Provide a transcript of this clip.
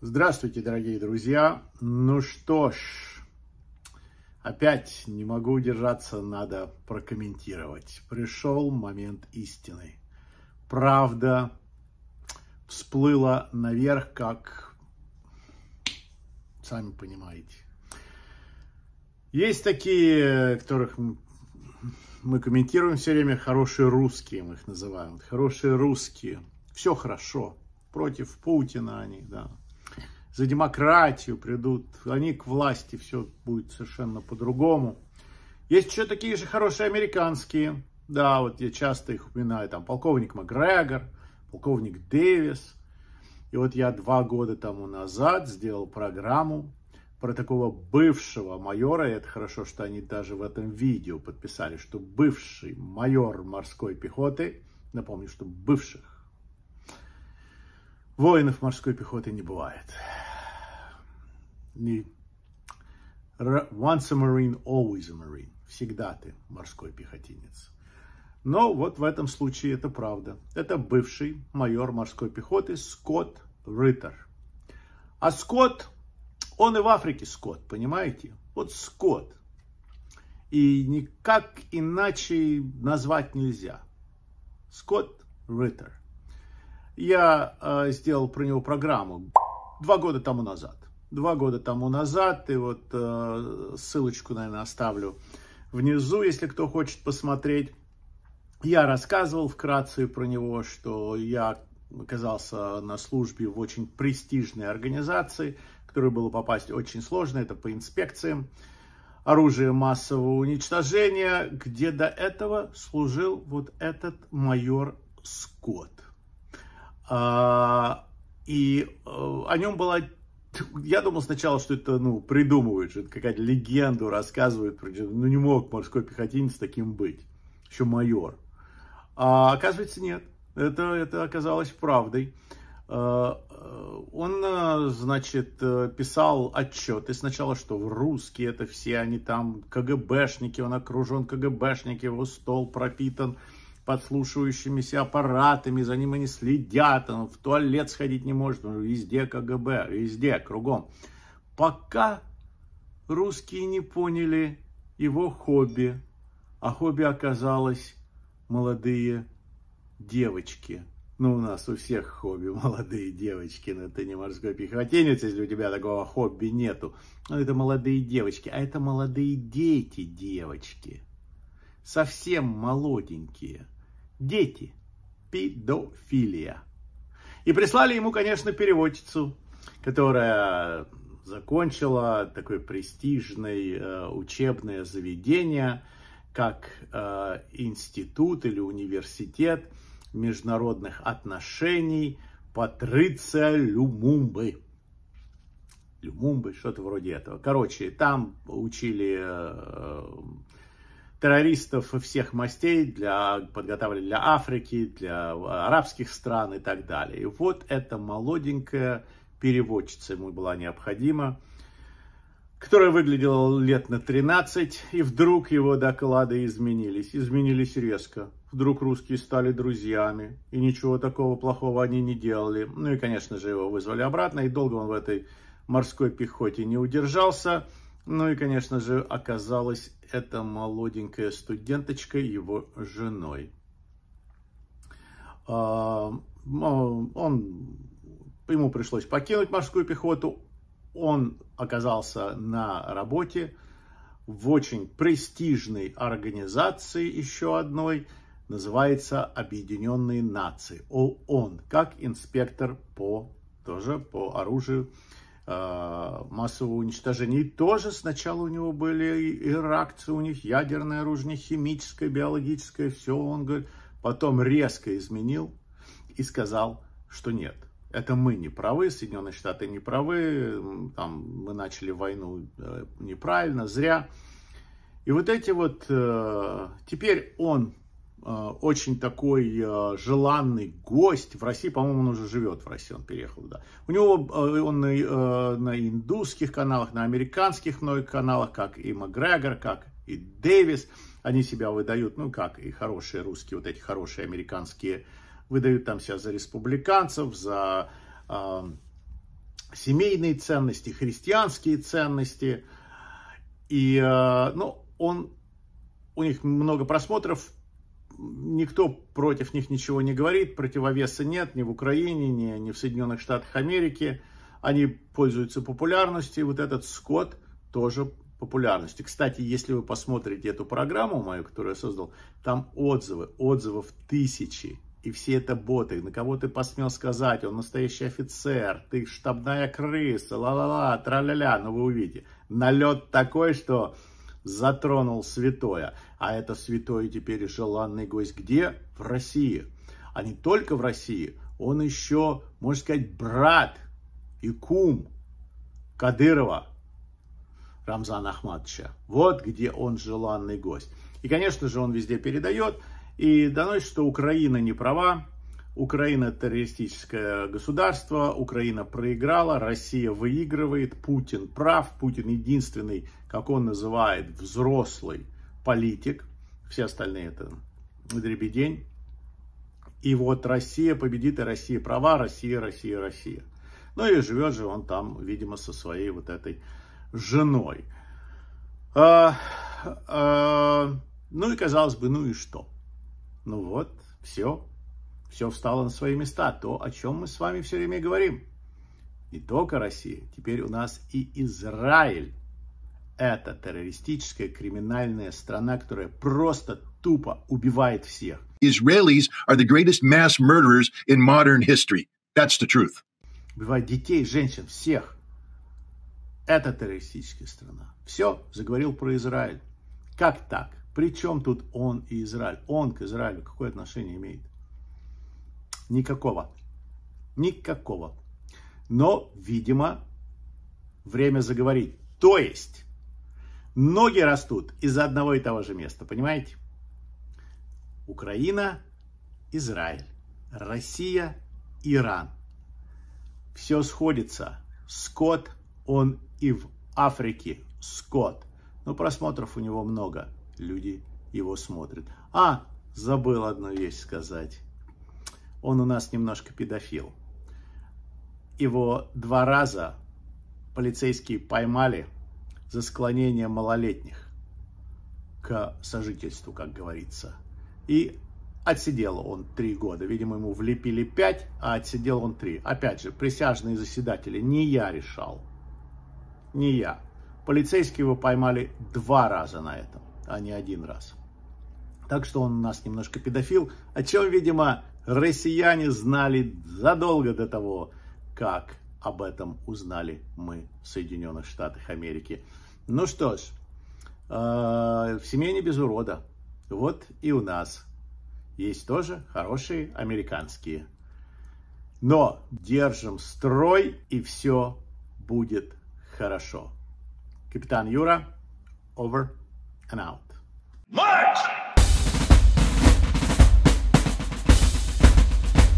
Здравствуйте, дорогие друзья! Ну что ж, опять не могу удержаться, надо прокомментировать. Пришел момент истины. Правда всплыла наверх, как сами понимаете. Есть такие, которых мы комментируем все время, хорошие русские мы их называем. Хорошие русские. Все хорошо. Против Путина они, да за демократию придут, они к власти, все будет совершенно по-другому. Есть еще такие же хорошие американские, да, вот я часто их упоминаю, там полковник Макгрегор, полковник Дэвис. И вот я два года тому назад сделал программу про такого бывшего майора, и это хорошо, что они даже в этом видео подписали, что бывший майор морской пехоты, напомню, что бывших воинов морской пехоты не бывает не Once a Marine, always a Marine. Всегда ты морской пехотинец. Но вот в этом случае это правда. Это бывший майор морской пехоты Скотт Риттер. А Скотт, он и в Африке Скотт, понимаете? Вот Скотт. И никак иначе назвать нельзя. Скотт Риттер. Я э, сделал про него программу два года тому назад два года тому назад, и вот э, ссылочку, наверное, оставлю внизу, если кто хочет посмотреть. Я рассказывал вкратце про него, что я оказался на службе в очень престижной организации, в которую было попасть очень сложно, это по инспекциям, оружие массового уничтожения, где до этого служил вот этот майор Скотт. А, и э, о нем была я думал сначала, что это, ну, придумывают, что это какая-то легенду рассказывают. Ну, не мог морской пехотинец таким быть. Еще майор. А оказывается, нет. Это, это оказалось правдой. Э, э, он, э, значит, писал отчеты сначала, что в русские это все, они там КГБшники, он окружен КГБшники, его стол пропитан подслушивающимися аппаратами, за ним они следят, он в туалет сходить не может, он везде КГБ, везде, кругом. Пока русские не поняли его хобби, а хобби оказалось молодые девочки. Ну, у нас у всех хобби молодые девочки, но ну, ты не морской пехотинец, если у тебя такого хобби нету. Но ну, это молодые девочки, а это молодые дети девочки. Совсем молоденькие дети, педофилия. И прислали ему, конечно, переводчицу, которая закончила такое престижное э, учебное заведение, как э, институт или университет международных отношений Патриция Люмумбы. Люмумбы, что-то вроде этого. Короче, там учили э, террористов всех мастей для, подготавливали для Африки, для а, арабских стран и так далее. И вот эта молоденькая переводчица ему была необходима, которая выглядела лет на 13, и вдруг его доклады изменились, изменились резко. Вдруг русские стали друзьями, и ничего такого плохого они не делали. Ну и, конечно же, его вызвали обратно, и долго он в этой морской пехоте не удержался – ну и, конечно же, оказалась эта молоденькая студенточка его женой. А, ну, он, ему пришлось покинуть морскую пехоту. Он оказался на работе в очень престижной организации еще одной, называется Объединенные Нации, ООН, как инспектор по тоже по оружию а, массового уничтожения. И тоже сначала у него были иракцы у них ядерное оружие, химическое, биологическое, все. Он говорит, потом резко изменил и сказал, что нет. Это мы не правы, Соединенные Штаты не правы, там, мы начали войну э, неправильно, зря. И вот эти вот... Э, теперь он Э, очень такой э, желанный гость. В России, по-моему, он уже живет в России, он переехал да. У него э, он на, на индусских каналах, на американских многих каналах, как и Макгрегор, как и Дэвис. Они себя выдают, ну как и хорошие русские, вот эти хорошие американские, выдают там себя за республиканцев, за э, семейные ценности, христианские ценности. И, э, ну, он, у них много просмотров, никто против них ничего не говорит, противовеса нет ни в Украине, ни, ни в Соединенных Штатах Америки. Они пользуются популярностью, вот этот скот тоже популярностью. Кстати, если вы посмотрите эту программу мою, которую я создал, там отзывы, отзывов тысячи. И все это боты. На кого ты посмел сказать, он настоящий офицер, ты штабная крыса, ла-ла-ла, тра-ля-ля. Но вы увидите, налет такой, что затронул святое. А это святое теперь желанный гость где? В России. А не только в России, он еще, можно сказать, брат и кум Кадырова Рамзана Ахматовича. Вот где он желанный гость. И, конечно же, он везде передает и доносит, что Украина не права, Украина террористическое государство, Украина проиграла, Россия выигрывает, Путин прав, Путин единственный, как он называет, взрослый политик, все остальные это дребедень. И вот Россия победит, и Россия права, Россия, Россия, Россия. Ну и живет же он там, видимо, со своей вот этой женой. А, а, ну и казалось бы, ну и что? Ну вот, все, все встало на свои места, то, о чем мы с вами все время говорим. Не только Россия, теперь у нас и Израиль. Это террористическая криминальная страна, которая просто тупо убивает всех. Israelis are the greatest mass murderers in modern history. That's the truth. Убивает детей, женщин, всех. Это террористическая страна. Все, заговорил про Израиль. Как так? Причем тут он и Израиль? Он к Израилю какое отношение имеет? Никакого. Никакого. Но, видимо, время заговорить. То есть, ноги растут из одного и того же места, понимаете? Украина, Израиль, Россия, Иран. Все сходится. Скот, он и в Африке Скот. Но просмотров у него много. Люди его смотрят. А, забыл одну вещь сказать он у нас немножко педофил. Его два раза полицейские поймали за склонение малолетних к сожительству, как говорится. И отсидел он три года. Видимо, ему влепили пять, а отсидел он три. Опять же, присяжные заседатели, не я решал. Не я. Полицейские его поймали два раза на этом, а не один раз. Так что он у нас немножко педофил, о чем, видимо, россияне знали задолго до того, как об этом узнали мы в Соединенных Штатах Америки. Ну что ж, э, в семье не без урода. Вот и у нас есть тоже хорошие американские. Но держим строй, и все будет хорошо. Капитан Юра, over and out. March!